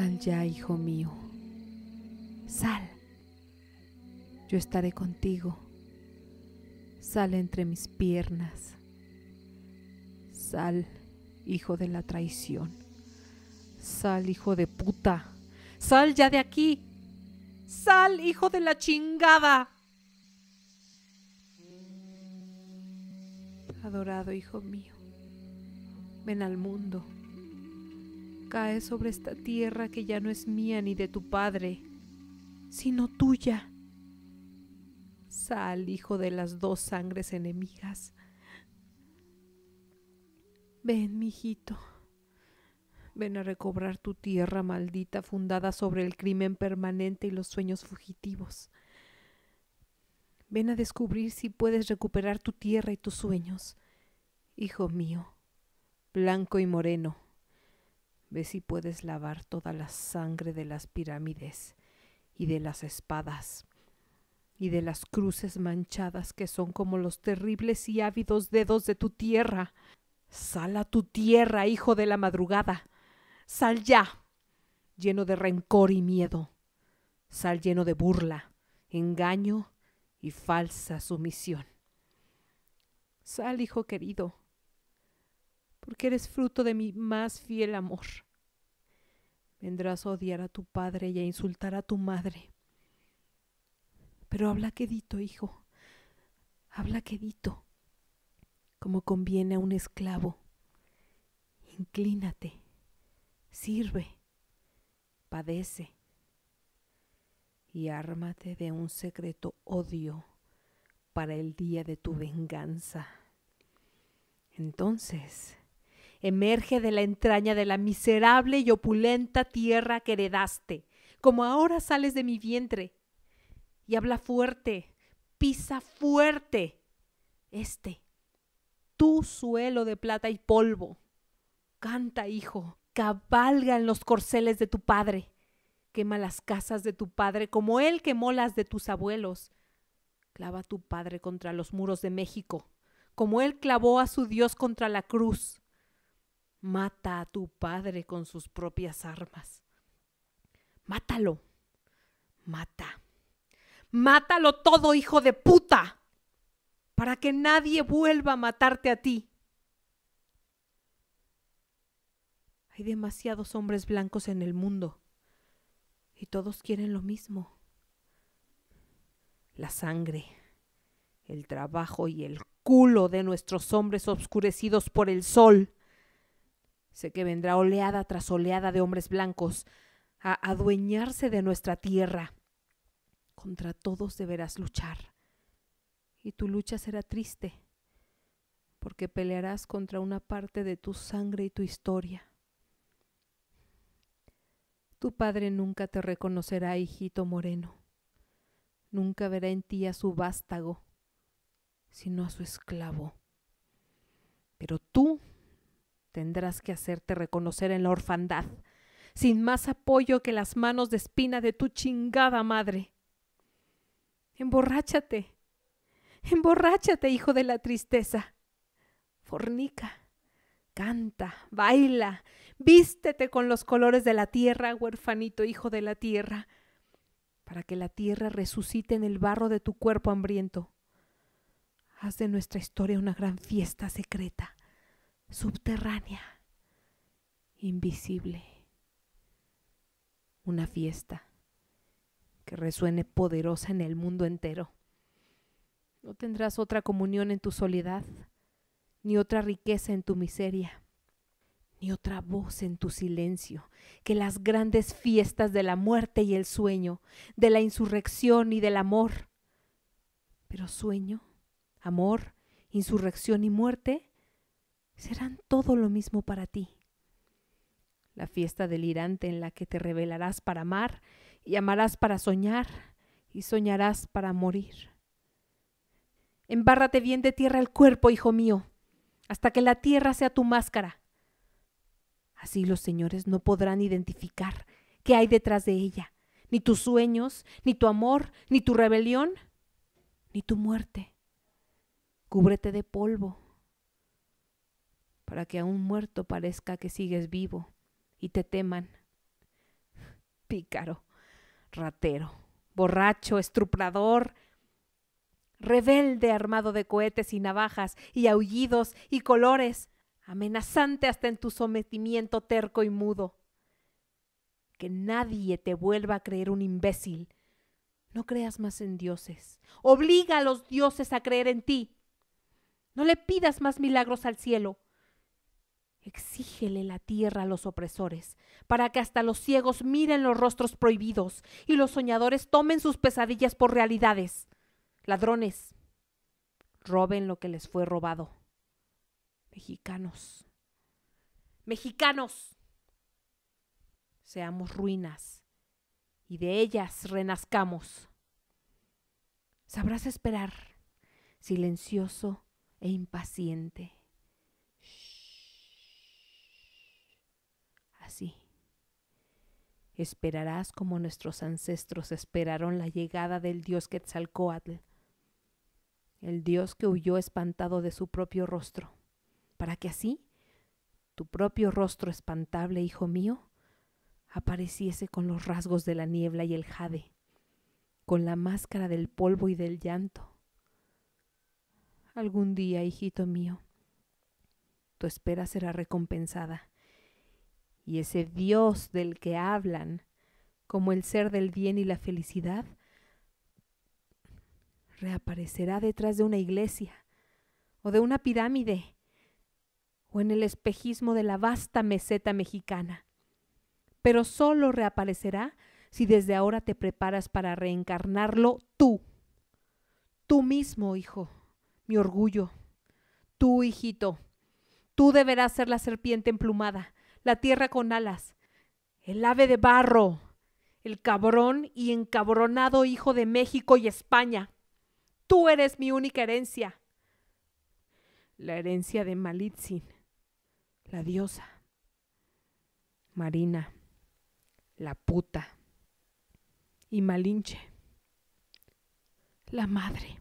Sal ya, hijo mío. Sal. Yo estaré contigo. Sal entre mis piernas. Sal, hijo de la traición. Sal, hijo de puta. Sal ya de aquí. Sal, hijo de la chingada. Adorado hijo mío, ven al mundo cae sobre esta tierra que ya no es mía ni de tu padre, sino tuya. Sal, hijo de las dos sangres enemigas. Ven, mijito. Ven a recobrar tu tierra maldita fundada sobre el crimen permanente y los sueños fugitivos. Ven a descubrir si puedes recuperar tu tierra y tus sueños, hijo mío, blanco y moreno. Ve si puedes lavar toda la sangre de las pirámides y de las espadas y de las cruces manchadas que son como los terribles y ávidos dedos de tu tierra. Sal a tu tierra, hijo de la madrugada. Sal ya, lleno de rencor y miedo. Sal lleno de burla, engaño y falsa sumisión. Sal, hijo querido, porque eres fruto de mi más fiel amor. Vendrás a odiar a tu padre y a insultar a tu madre. Pero habla quedito, hijo, habla quedito, como conviene a un esclavo. Inclínate, sirve, padece y ármate de un secreto odio para el día de tu venganza. Entonces, Emerge de la entraña de la miserable y opulenta tierra que heredaste, como ahora sales de mi vientre. Y habla fuerte, pisa fuerte. Este, tu suelo de plata y polvo. Canta, hijo, cabalga en los corceles de tu padre. Quema las casas de tu padre como él quemó las de tus abuelos. Clava tu padre contra los muros de México, como él clavó a su Dios contra la cruz. Mata a tu padre con sus propias armas. Mátalo. Mata. Mátalo todo, hijo de puta, para que nadie vuelva a matarte a ti. Hay demasiados hombres blancos en el mundo y todos quieren lo mismo. La sangre, el trabajo y el culo de nuestros hombres obscurecidos por el sol. Sé que vendrá oleada tras oleada de hombres blancos a adueñarse de nuestra tierra. Contra todos deberás luchar. Y tu lucha será triste, porque pelearás contra una parte de tu sangre y tu historia. Tu padre nunca te reconocerá, hijito moreno. Nunca verá en ti a su vástago, sino a su esclavo. Pero tú Tendrás que hacerte reconocer en la orfandad, sin más apoyo que las manos de espina de tu chingada madre. Emborráchate, emborráchate, hijo de la tristeza. Fornica, canta, baila, vístete con los colores de la tierra, huerfanito, hijo de la tierra, para que la tierra resucite en el barro de tu cuerpo hambriento. Haz de nuestra historia una gran fiesta secreta subterránea, invisible. Una fiesta que resuene poderosa en el mundo entero. No tendrás otra comunión en tu soledad, ni otra riqueza en tu miseria, ni otra voz en tu silencio, que las grandes fiestas de la muerte y el sueño, de la insurrección y del amor. Pero sueño, amor, insurrección y muerte serán todo lo mismo para ti. La fiesta delirante en la que te revelarás para amar, y amarás para soñar, y soñarás para morir. Embárrate bien de tierra el cuerpo, hijo mío, hasta que la tierra sea tu máscara. Así los señores no podrán identificar qué hay detrás de ella, ni tus sueños, ni tu amor, ni tu rebelión, ni tu muerte. Cúbrete de polvo para que a un muerto parezca que sigues vivo y te teman. Pícaro, ratero, borracho, estruplador, rebelde armado de cohetes y navajas y aullidos y colores, amenazante hasta en tu sometimiento terco y mudo. Que nadie te vuelva a creer un imbécil. No creas más en dioses. Obliga a los dioses a creer en ti. No le pidas más milagros al cielo. Exígele la tierra a los opresores, para que hasta los ciegos miren los rostros prohibidos y los soñadores tomen sus pesadillas por realidades. Ladrones, roben lo que les fue robado. Mexicanos, mexicanos, seamos ruinas y de ellas renazcamos. Sabrás esperar, silencioso e impaciente así. Esperarás como nuestros ancestros esperaron la llegada del dios Quetzalcoatl, el dios que huyó espantado de su propio rostro, para que así tu propio rostro espantable, hijo mío, apareciese con los rasgos de la niebla y el jade, con la máscara del polvo y del llanto. Algún día, hijito mío, tu espera será recompensada y ese Dios del que hablan como el ser del bien y la felicidad, reaparecerá detrás de una iglesia o de una pirámide o en el espejismo de la vasta meseta mexicana. Pero solo reaparecerá si desde ahora te preparas para reencarnarlo tú, tú mismo, hijo, mi orgullo, tú, hijito, tú deberás ser la serpiente emplumada, la tierra con alas, el ave de barro, el cabrón y encabronado hijo de México y España. Tú eres mi única herencia. La herencia de Malitzin, la diosa. Marina, la puta. Y Malinche, la madre.